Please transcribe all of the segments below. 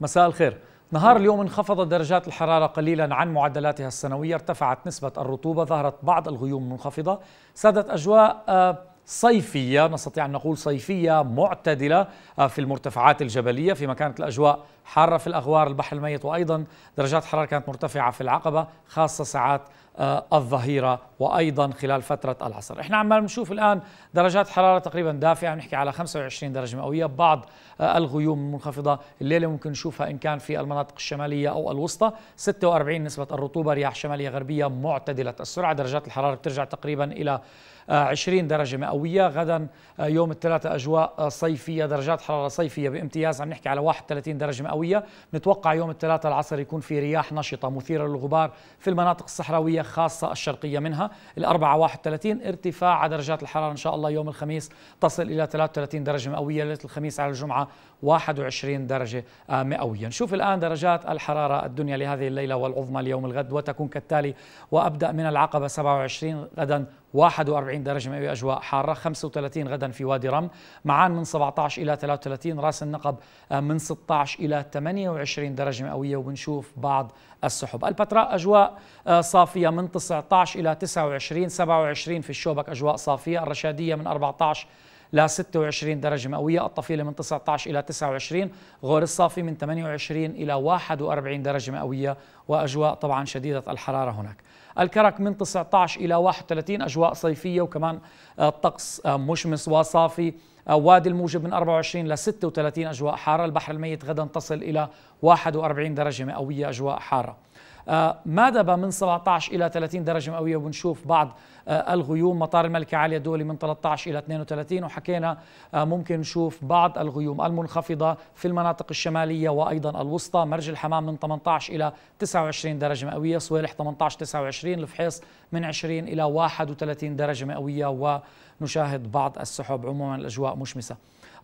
مساء الخير نهار اليوم انخفضت درجات الحرارة قليلا عن معدلاتها السنوية ارتفعت نسبة الرطوبة ظهرت بعض الغيوم منخفضة سادت أجواء آه، صيفية نستطيع أن نقول صيفية معتدلة آه، في المرتفعات الجبلية فيما كانت الأجواء حارة في الأغوار البحر الميت وأيضا درجات حرارة كانت مرتفعة في العقبة خاصة ساعات آه، الظهيرة وأيضا خلال فترة العصر إحنا عمال نشوف الآن درجات حرارة تقريبا دافئة نحكي على 25 درجة مئوية بعض آه، الغيوم المنخفضة الليلة ممكن نشوفها إن كان في المناطق الشمالية أو الوسطى 46 نسبة الرطوبة رياح شمالية غربية معتدلة السرعة درجات الحرارة بترجع تقريبا إلى 20 درجة مئوية مئوية غدا آه، يوم الثلاثاء أجواء آه، صيفية درجات حرارة صيفية بامتياز عم نحكي على 31 درجة مئوية نتوقع يوم الثلاثاء العصر يكون في رياح نشطة مثيرة للغبار في المناطق الصحراوية خاصة الشرقية منها الأربعة 31 ارتفاع درجات الحرارة إن شاء الله يوم الخميس تصل إلى 33 درجة مئوية ليلة الخميس على الجمعة 21 درجة آه، مئوية نشوف الآن درجات الحرارة الدنيا لهذه الليلة والعظمى ليوم الغد وتكون كالتالي وأبدأ من العقبة 27 غدا 41 درجة مئوية أجواء حارة 35 غدا في وادي رم معان من 17 إلى 33 راس النقب آه، من 16 إلى 28 درجة مئوية وبنشوف بعض السحب البتراء أجواء آه، صافية من 19 إلى 29 27 في الشوبك أجواء صافية الرشادية من 14 ل 26 درجة مئوية الطفيلة من 19 إلى 29 غور الصافي من 28 إلى 41 درجة مئوية وأجواء طبعا شديدة الحرارة هناك الكرك من 19 إلى 31 أجواء صيفية وكمان الطقس آه، آه، مشمس وصافي آه، وادي الموجب من 24 ل 36 أجواء حارة البحر الميت غدا تصل إلى 41 درجة مئوية أجواء حارة آه، ما دبا من 17 إلى 30 درجة مئوية وبنشوف بعض آه، الغيوم مطار الملكة عالية الدولي من 13 إلى 32 وحكينا آه، ممكن نشوف بعض الغيوم المنخفضة في المناطق الشمالية وأيضا الوسطى مرج الحمام من 18 إلى 29 درجة مئوية صويلح 18 29 الفحيص من 20 إلى 31 درجة مئوية ونشاهد بعض السحب عموما الأجواء مشمسة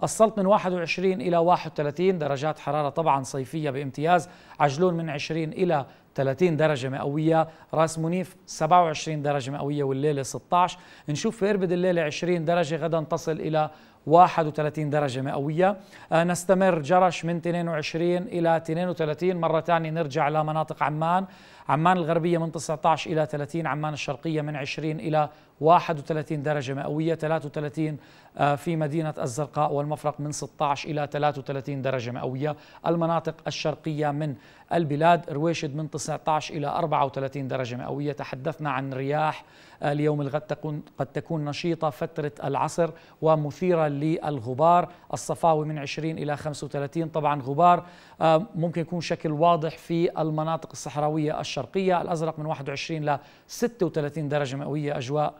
السلط من 21 إلى 31 درجات حرارة طبعا صيفية بامتياز عجلون من 20 إلى 30 درجة مئوية راس منيف 27 درجة مئوية والليلة 16 نشوف في إربد الليلة 20 درجة غدا تصل إلى 31 درجة مئوية آه نستمر جرش من 22 إلى 32 مرة ثانية نرجع لمناطق عمان عمان الغربية من 19 إلى 30 عمان الشرقية من 20 إلى 31 درجة مئوية 33 آه في مدينة الزرقاء والمفرق من 16 إلى 33 درجة مئوية المناطق الشرقية من البلاد رويشد من 19 19 إلى 34 درجة مئوية تحدثنا عن رياح آه، اليوم الغد تكون قد تكون نشيطة فترة العصر ومثيرة للغبار الصفاوي من 20 إلى 35 طبعا غبار آه، ممكن يكون شكل واضح في المناطق الصحراوية الشرقية الأزرق من 21 إلى 36 درجة مئوية أجواء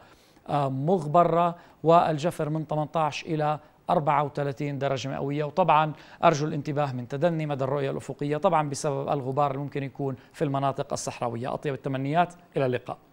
آه، مغبرة والجفر من 18 إلى 34 درجة مئوية وطبعا أرجو الانتباه من تدني مدى الرؤية الأفقية طبعا بسبب الغبار الممكن يكون في المناطق الصحراوية أطيب التمنيات إلى اللقاء